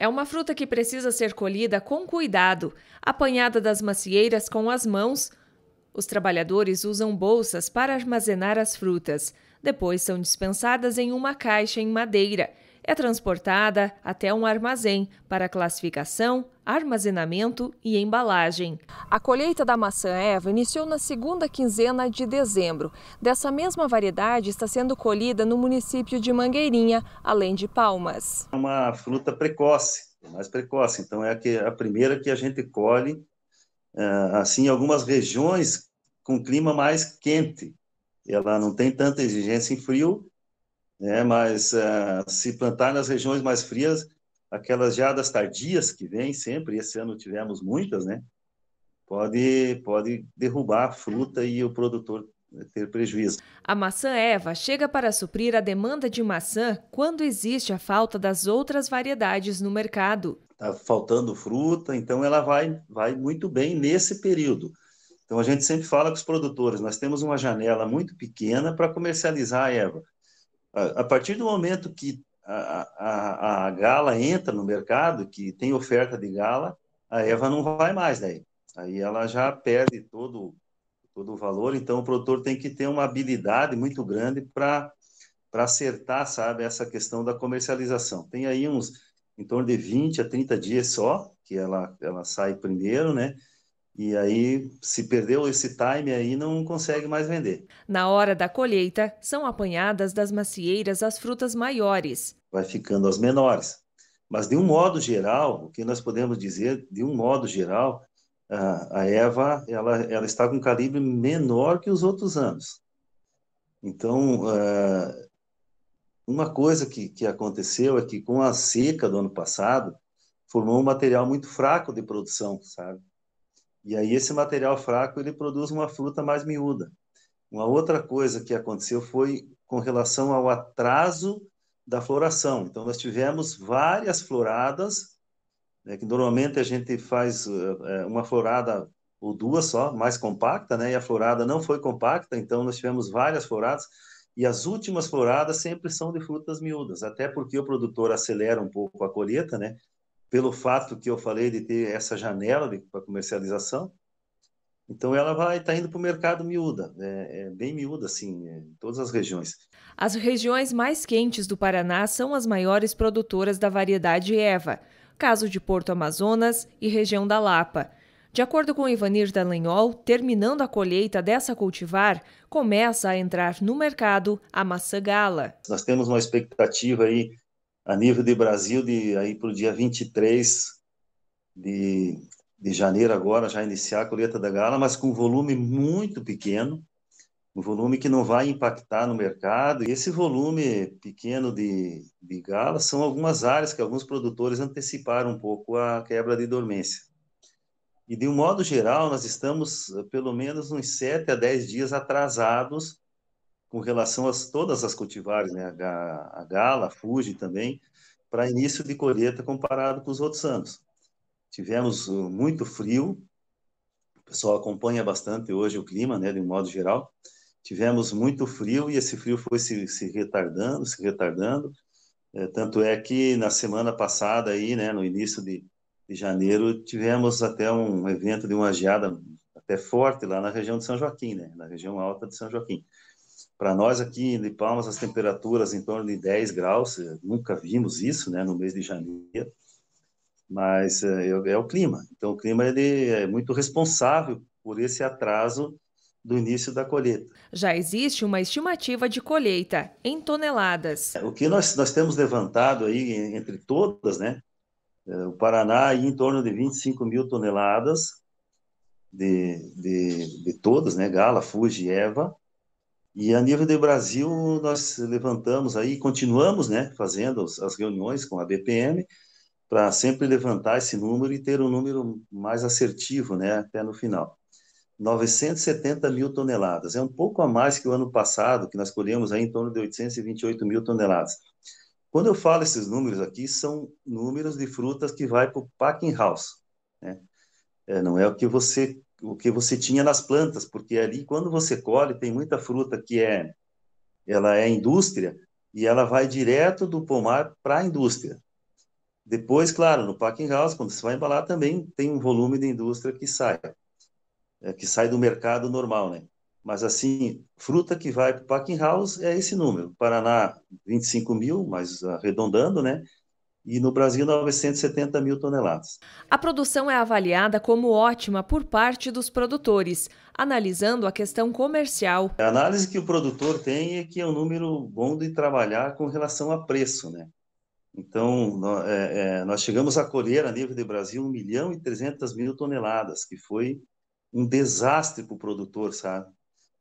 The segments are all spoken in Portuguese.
É uma fruta que precisa ser colhida com cuidado, apanhada das macieiras com as mãos. Os trabalhadores usam bolsas para armazenar as frutas. Depois são dispensadas em uma caixa em madeira. É transportada até um armazém para classificação, armazenamento e embalagem. A colheita da maçã Eva iniciou na segunda quinzena de dezembro. Dessa mesma variedade está sendo colhida no município de Mangueirinha, além de Palmas. É uma fruta precoce, mais precoce, então é a, primeira que a gente colhe é, assim em algumas regiões com clima mais quente. Ela não tem tanta exigência em frio, né, mas é, se plantar nas regiões mais frias, aquelas geadas tardias que vêm sempre, esse ano tivemos muitas, né? Pode, pode derrubar a fruta e o produtor ter prejuízo. A maçã Eva chega para suprir a demanda de maçã quando existe a falta das outras variedades no mercado. Está faltando fruta, então ela vai, vai muito bem nesse período. Então a gente sempre fala com os produtores, nós temos uma janela muito pequena para comercializar a erva. a partir do momento que a, a, a, gala entra no mercado, que tem oferta de gala, a Eva não vai mais daí. Aí ela já perde todo, todo o valor, então o produtor tem que ter uma habilidade muito grande para acertar, sabe, essa questão da comercialização. Tem aí uns em torno de 20 a 30 dias só, que ela, ela sai primeiro, né? E aí, se perdeu esse time aí, não consegue mais vender. Na hora da colheita, são apanhadas das macieiras as frutas maiores vai ficando as menores. Mas, de um modo geral, o que nós podemos dizer, de um modo geral, a Eva ela, ela está com um calibre menor que os outros anos. Então, uma coisa que, que aconteceu é que com a seca do ano passado, formou um material muito fraco de produção, sabe? E aí esse material fraco, ele produz uma fruta mais miúda. Uma outra coisa que aconteceu foi com relação ao atraso da floração. Então, nós tivemos várias floradas, né, que normalmente a gente faz é, uma florada ou duas só, mais compacta, né, e a florada não foi compacta, então nós tivemos várias floradas, e as últimas floradas sempre são de frutas miúdas, até porque o produtor acelera um pouco a colheita, né, pelo fato que eu falei de ter essa janela para comercialização, então ela vai estar tá indo para o mercado miúda, né? é, bem miúda assim, é, em todas as regiões. As regiões mais quentes do Paraná são as maiores produtoras da variedade Eva, caso de Porto Amazonas e região da Lapa. De acordo com Ivanir Dallagnol, terminando a colheita dessa cultivar, começa a entrar no mercado a maçã gala. Nós temos uma expectativa aí a nível de Brasil de aí para o dia 23 de de janeiro agora já iniciar a colheita da gala, mas com um volume muito pequeno, um volume que não vai impactar no mercado. E esse volume pequeno de, de gala são algumas áreas que alguns produtores anteciparam um pouco a quebra de dormência. E, de um modo geral, nós estamos eh, pelo menos uns 7 a 10 dias atrasados com relação a todas as cultivares, né? a, a gala, a fuji também, para início de colheita comparado com os outros anos. Tivemos uh, muito frio, o pessoal acompanha bastante hoje o clima, né, de um modo geral. Tivemos muito frio e esse frio foi se, se retardando, se retardando. É, tanto é que na semana passada aí, né, no início de, de janeiro, tivemos até um evento de uma geada até forte lá na região de São Joaquim, né, na região alta de São Joaquim. Para nós aqui de Palmas, as temperaturas em torno de 10 graus, é, nunca vimos isso, né, no mês de janeiro mas é, é, o clima. Então, o clima ele é muito responsável por esse atraso do início da colheita. Já existe uma estimativa de colheita em toneladas. É, o que nós, nós temos levantado aí entre todas, né? É, o Paraná em torno de 25 mil toneladas de, de, de todas, né? Gala, Fuji, Eva. E a nível do Brasil, nós levantamos aí, continuamos, né? Fazendo as reuniões com a BPM, para sempre levantar esse número e ter um número mais assertivo né, até no final. 970 mil toneladas, é um pouco a mais que o ano passado, que nós colhemos aí em torno de 828 mil toneladas. Quando eu falo esses números aqui, são números de frutas que vai para o packing house. Né? É, não é o que você o que você tinha nas plantas, porque ali quando você colhe tem muita fruta que é ela é indústria e ela vai direto do pomar para a indústria. Depois, claro, no packing house, quando você vai embalar, também tem um volume de indústria que sai, é, que sai do mercado normal, né? Mas, assim, fruta que vai para o packing house é esse número. Paraná, 25 mil, mas arredondando, né? e no Brasil 970 mil toneladas. A produção é avaliada como ótima por parte dos produtores, analisando a questão comercial. A análise que o produtor tem é que é um número bom de trabalhar com relação a preço, né? Então, nós, é, é, nós chegamos a colher a nível de Brasil 1 milhão e 300 mil toneladas, que foi um desastre para o produtor, sabe?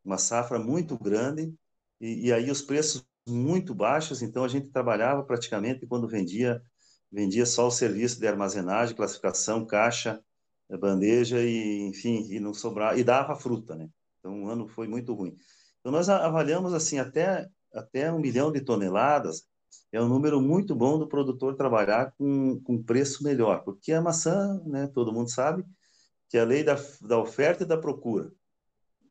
Uma safra muito grande e, e, aí os preços muito baixos, então a gente trabalhava praticamente quando vendia vendia só o serviço de armazenagem, classificação, caixa, eh, bandeja e enfim, e não sobrava e dava fruta, né? Então um ano foi muito ruim. Então nós avaliamos assim até até um milhão de toneladas é um número muito bom do produtor trabalhar com, com preço melhor, porque a maçã, né, todo mundo sabe, que é a lei da, da oferta e da procura.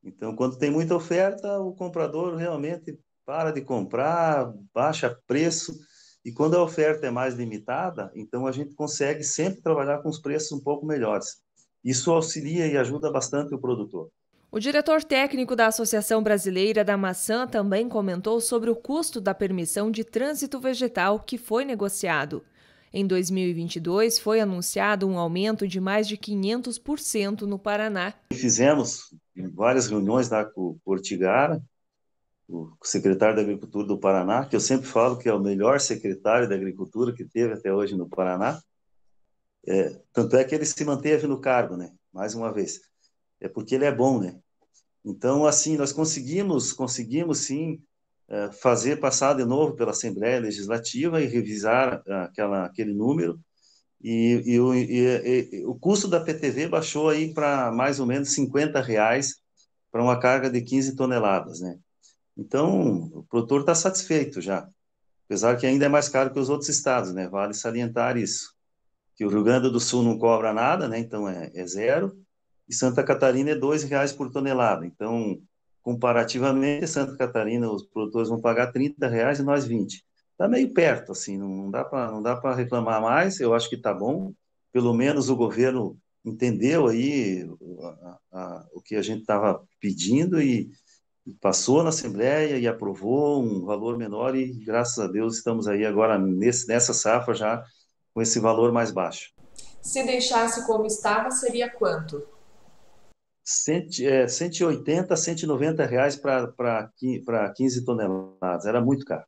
Então, quando tem muita oferta, o comprador realmente para de comprar, baixa preço, e quando a oferta é mais limitada, então a gente consegue sempre trabalhar com os preços um pouco melhores. Isso auxilia e ajuda bastante o produtor. O diretor técnico da Associação Brasileira da Maçã também comentou sobre o custo da permissão de trânsito vegetal que foi negociado. Em 2022, foi anunciado um aumento de mais de 500% no Paraná. Fizemos várias reuniões lá com o Portigara, o secretário da Agricultura do Paraná, que eu sempre falo que é o melhor secretário da Agricultura que teve até hoje no Paraná. É, tanto é que ele se manteve no cargo, né? Mais uma vez é porque ele é bom, né? Então, assim, nós conseguimos, conseguimos sim é, fazer passar de novo pela Assembleia Legislativa e revisar aquela, aquele número. E, e, o, e, e o custo da PTV baixou aí para mais ou menos 50 reais para uma carga de 15 toneladas, né? Então, o produtor está satisfeito já, apesar que ainda é mais caro que os outros estados, né? Vale salientar isso, que o Rio Grande do Sul não cobra nada, né? Então é, é zero, e Santa Catarina é R$ 2,00 por tonelada. Então, comparativamente, Santa Catarina, os produtores vão pagar R$ 30,00 e nós R$ 20,00. Está meio perto, assim, não dá para reclamar mais, eu acho que está bom. Pelo menos o governo entendeu aí a, a, o que a gente estava pedindo e passou na Assembleia e aprovou um valor menor e, graças a Deus, estamos aí agora nesse, nessa safra já com esse valor mais baixo. Se deixasse como estava, seria quanto? cento, é, 180, 190 reais para 15 toneladas. Era muito caro.